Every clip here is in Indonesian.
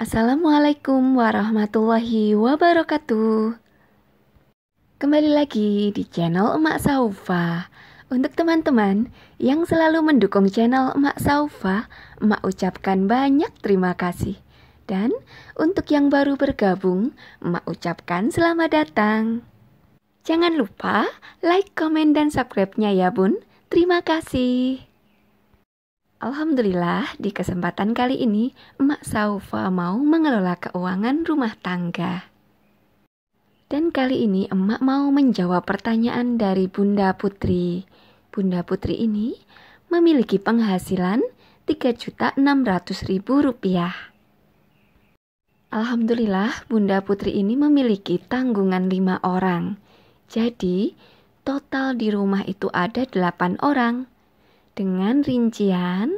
Assalamualaikum warahmatullahi wabarakatuh. Kembali lagi di channel Emak Saufa. Untuk teman-teman yang selalu mendukung channel Emak Saufa, Emak ucapkan banyak terima kasih. Dan untuk yang baru bergabung, Emak ucapkan selamat datang. Jangan lupa like, komen, dan subscribe-nya ya bun. Terima kasih. Alhamdulillah, di kesempatan kali ini, Emak Saufa mau mengelola keuangan rumah tangga. Dan kali ini Emak mau menjawab pertanyaan dari Bunda Putri. Bunda Putri ini memiliki penghasilan Rp3.600.000. Alhamdulillah, Bunda Putri ini memiliki tanggungan lima orang. Jadi, total di rumah itu ada delapan orang dengan rincian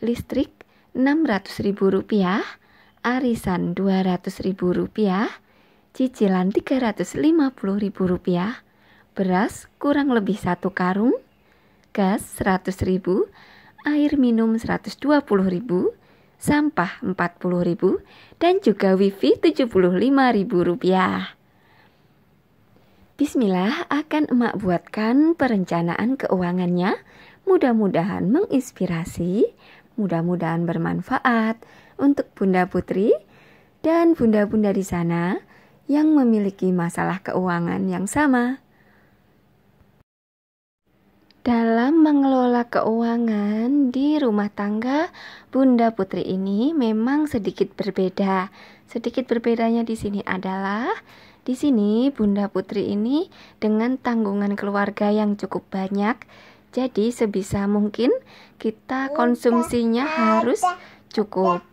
listrik Rp600.000, arisan Rp200.000, cicilan Rp350.000, beras kurang lebih satu karung, gas Rp100.000, air minum Rp120.000, sampah Rp40.000, dan juga wifi Rp75.000. Bismillah akan emak buatkan perencanaan keuangannya. Mudah-mudahan menginspirasi, mudah-mudahan bermanfaat untuk Bunda Putri dan bunda-bunda di sana yang memiliki masalah keuangan yang sama. Dalam mengelola keuangan di rumah tangga, Bunda Putri ini memang sedikit berbeda. Sedikit berbedanya di sini adalah di sini Bunda Putri ini dengan tanggungan keluarga yang cukup banyak, jadi sebisa mungkin kita konsumsinya harus cukup.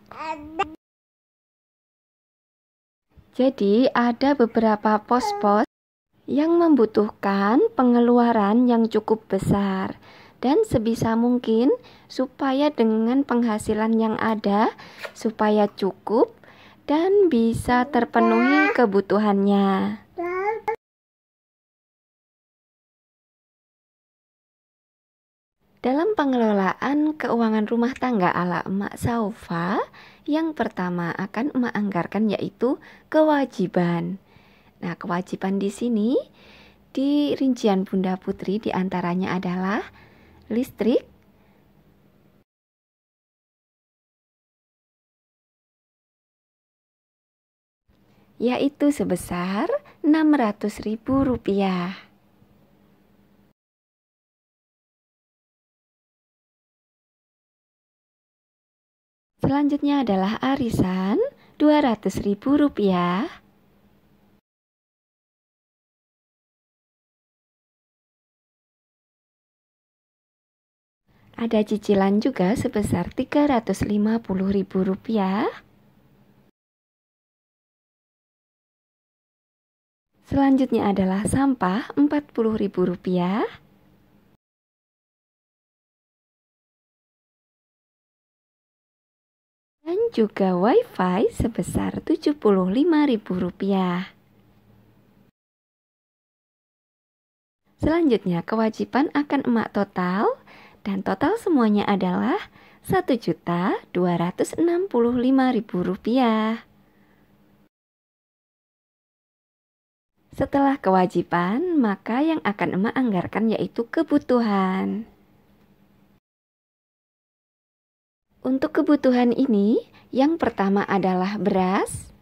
Jadi ada beberapa pos-pos yang membutuhkan pengeluaran yang cukup besar dan sebisa mungkin supaya dengan penghasilan yang ada supaya cukup dan bisa terpenuhi kebutuhannya. Dalam pengelolaan keuangan rumah tangga ala emak Saufa, yang pertama akan emak anggarkan yaitu kewajiban. Nah, kewajiban di sini di rincian Bunda Putri diantaranya adalah listrik, yaitu sebesar Rp600.000. Selanjutnya adalah arisan Rp200.000. Ada cicilan juga sebesar Rp350.000. Selanjutnya adalah sampah Rp40.000. Dan juga WiFi sebesar Rp75.000. Selanjutnya, kewajiban akan emak total dan total semuanya adalah Rp1.265.000. Setelah kewajiban, maka yang akan emak anggarkan yaitu kebutuhan. Untuk kebutuhan ini, yang pertama adalah beras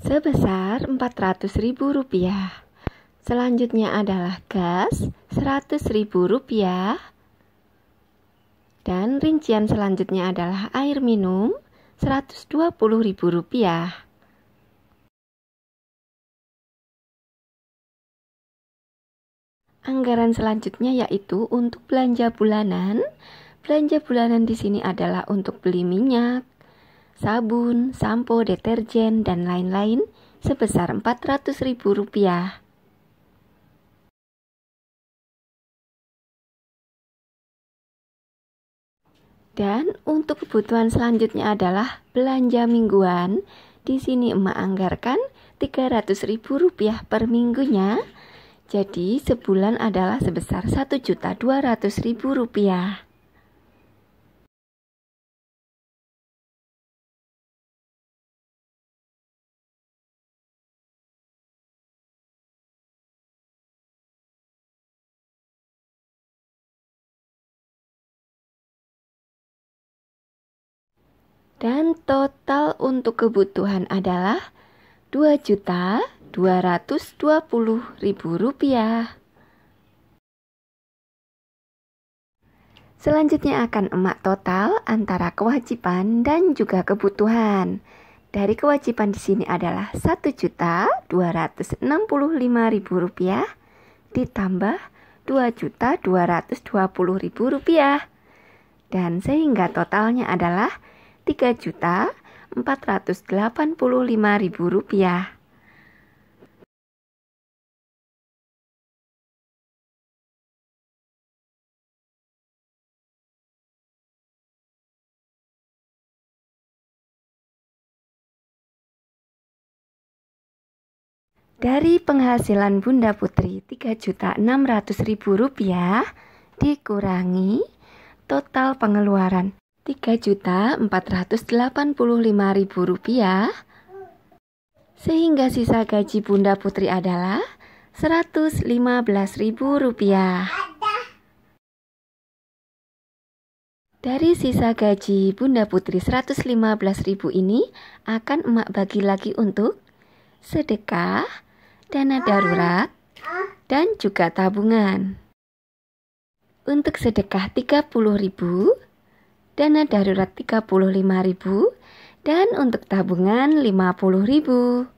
sebesar Rp400.000. Selanjutnya adalah gas Rp100.000 dan rincian selanjutnya adalah air minum Rp120.000. Anggaran selanjutnya yaitu untuk belanja bulanan. Belanja bulanan di sini adalah untuk beli minyak, sabun, sampo, deterjen, dan lain-lain sebesar Rp400.000. Dan untuk kebutuhan selanjutnya adalah belanja mingguan. Di sini emak anggarkan Rp300.000 per minggunya jadi sebulan adalah sebesar Rp1.200.000. dan total untuk kebutuhan adalah 2 juta rp rupiah. Selanjutnya akan emak total antara kewajiban dan juga kebutuhan. Dari kewajiban di sini adalah rp rupiah ditambah rp rupiah dan sehingga totalnya adalah rp rupiah. Dari penghasilan Bunda Putri Rp3.600.000 dikurangi total pengeluaran Rp3.485.000 sehingga sisa gaji Bunda Putri adalah Rp115.000. Dari sisa gaji Bunda Putri 115.000 ini akan emak bagi lagi untuk sedekah, dana darurat, dan juga tabungan. Untuk sedekah 30.000, dana darurat 35.000, dan untuk tabungan 50.000.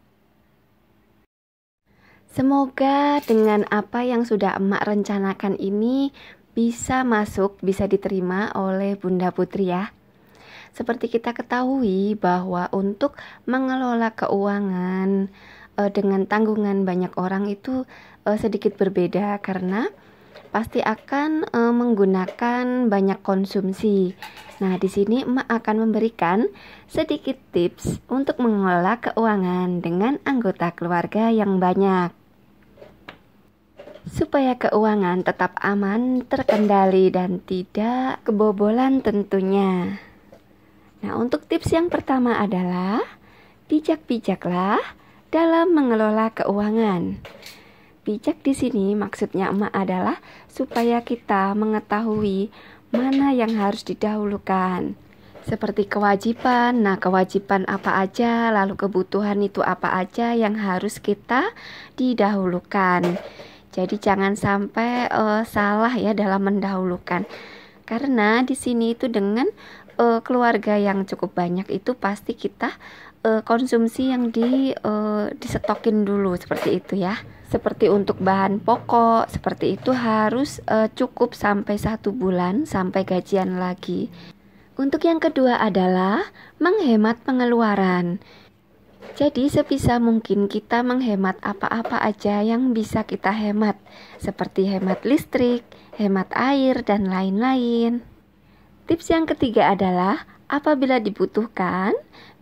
Semoga dengan apa yang sudah emak rencanakan ini bisa masuk, bisa diterima oleh Bunda Putri ya. Seperti kita ketahui bahwa untuk mengelola keuangan uh, dengan tanggungan banyak orang itu uh, sedikit berbeda karena pasti akan uh, menggunakan banyak konsumsi. Nah, di sini emak akan memberikan sedikit tips untuk mengelola keuangan dengan anggota keluarga yang banyak. Supaya keuangan tetap aman, terkendali dan tidak kebobolan tentunya. Nah, untuk tips yang pertama adalah bijak-bijaklah dalam mengelola keuangan. Bijak di sini maksudnya emak adalah supaya kita mengetahui mana yang harus didahulukan. Seperti kewajiban, nah kewajiban apa aja, lalu kebutuhan itu apa aja yang harus kita didahulukan. Jadi jangan sampai uh, salah ya dalam mendahulukan. Karena di sini itu dengan uh, keluarga yang cukup banyak itu pasti kita uh, konsumsi yang di uh, eh, disetokin dulu seperti itu ya. Seperti untuk bahan pokok seperti itu harus uh, cukup sampai satu bulan sampai gajian lagi. Untuk yang kedua adalah menghemat pengeluaran. Jadi sebisa mungkin kita menghemat apa-apa aja yang bisa kita hemat, seperti hemat listrik, hemat air, dan lain-lain. Tips yang ketiga adalah apabila dibutuhkan,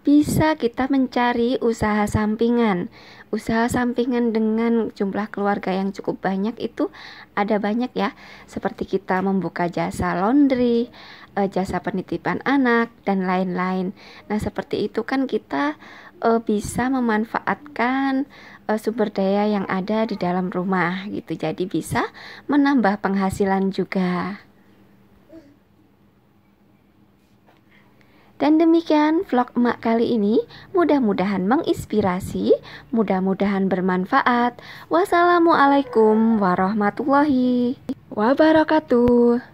bisa kita mencari usaha sampingan. Usaha sampingan dengan jumlah keluarga yang cukup banyak itu ada banyak ya, seperti kita membuka jasa laundry, eh, jasa penitipan anak dan lain-lain. Nah, seperti itu kan kita eh, bisa memanfaatkan eh, sumber daya yang ada di dalam rumah gitu. Jadi bisa menambah penghasilan juga. Dan demikian vlog emak kali ini, mudah-mudahan menginspirasi, mudah-mudahan bermanfaat. Wassalamualaikum warahmatullahi wabarakatuh.